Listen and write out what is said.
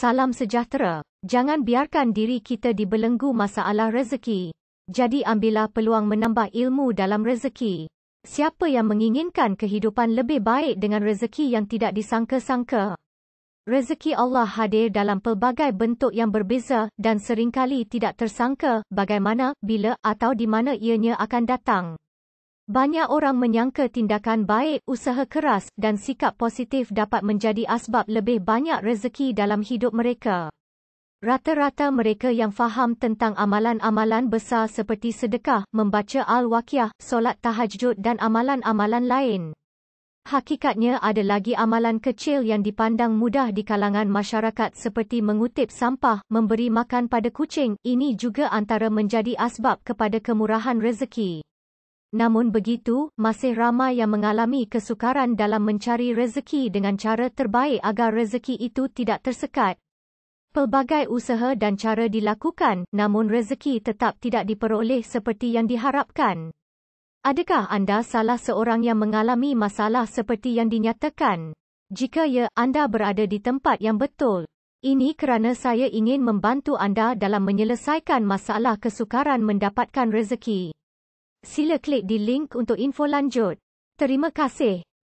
Salam sejahtera. Jangan biarkan diri kita dibelenggu masalah rezeki. Jadi ambillah peluang menambah ilmu dalam rezeki. Siapa yang menginginkan kehidupan lebih baik dengan rezeki yang tidak disangka-sangka? Rezeki Allah hadir dalam pelbagai bentuk yang berbeza dan seringkali tidak tersangka bagaimana, bila atau di mana ianya akan datang. Banyak orang menyangka tindakan baik, usaha keras dan sikap positif dapat menjadi asbab lebih banyak rezeki dalam hidup mereka. Rata-rata mereka yang faham tentang amalan-amalan besar seperti sedekah, membaca al-waqiah, solat tahajjud dan amalan-amalan lain. Hakikatnya ada lagi amalan kecil yang dipandang mudah di kalangan masyarakat seperti mengutip sampah, memberi makan pada kucing, ini juga antara menjadi asbab kepada kemurahan rezeki. Namun begitu, masih ramai yang mengalami kesukaran dalam mencari rezeki dengan cara terbaik agar rezeki itu tidak tersekat. Pelbagai usaha dan cara dilakukan, namun rezeki tetap tidak diperoleh seperti yang diharapkan. Adakah anda salah seorang yang mengalami masalah seperti yang dinyatakan? Jika ya, anda berada di tempat yang betul. Ini kerana saya ingin membantu anda dalam menyelesaikan masalah kesukaran mendapatkan rezeki. Sila klik di link untuk info lanjut. Terima kasih.